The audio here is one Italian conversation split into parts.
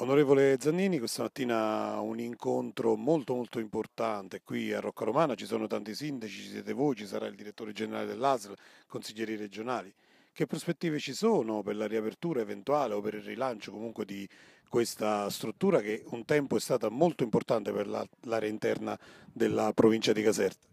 Onorevole Zannini, questa mattina un incontro molto molto importante qui a Rocca Romana, ci sono tanti sindaci, ci siete voi, ci sarà il direttore generale dell'ASL, consiglieri regionali. Che prospettive ci sono per la riapertura eventuale o per il rilancio comunque di questa struttura che un tempo è stata molto importante per l'area interna della provincia di Caserta?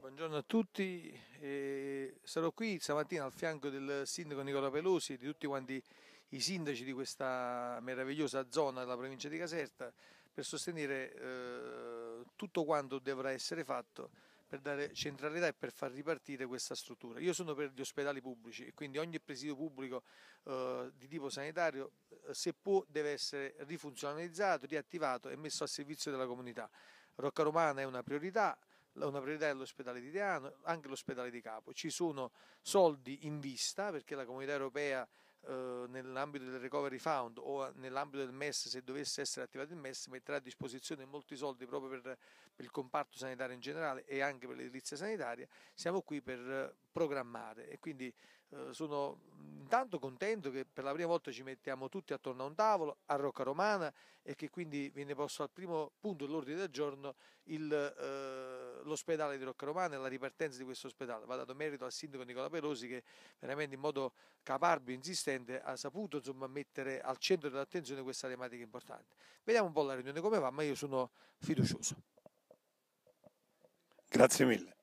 Buongiorno a tutti, eh, sarò qui stamattina al fianco del sindaco Nicola Pelosi e di tutti quanti i sindaci di questa meravigliosa zona della provincia di Caserta per sostenere eh, tutto quanto dovrà essere fatto per dare centralità e per far ripartire questa struttura. Io sono per gli ospedali pubblici e quindi ogni presidio pubblico eh, di tipo sanitario, eh, se può, deve essere rifunzionalizzato, riattivato e messo a servizio della comunità. Rocca Romana è una priorità, una priorità è l'ospedale di Teano, anche l'ospedale di Capo. Ci sono soldi in vista perché la comunità europea eh, nell'ambito del recovery fund o nell'ambito del MES, se dovesse essere attivato il MES, metterà a disposizione molti soldi proprio per, per il comparto sanitario in generale e anche per l'edilizia sanitaria. Siamo qui per eh, programmare e quindi eh, sono intanto contento che per la prima volta ci mettiamo tutti attorno a un tavolo a Rocca Romana e che quindi viene posto al primo punto dell'ordine del giorno il... Eh, l'ospedale di Rocca Romana e la ripartenza di questo ospedale. Va dato merito al sindaco Nicola Pelosi che veramente in modo caparbio, e insistente, ha saputo insomma, mettere al centro dell'attenzione questa tematica importante. Vediamo un po' la riunione come va, ma io sono fiducioso. Grazie mille.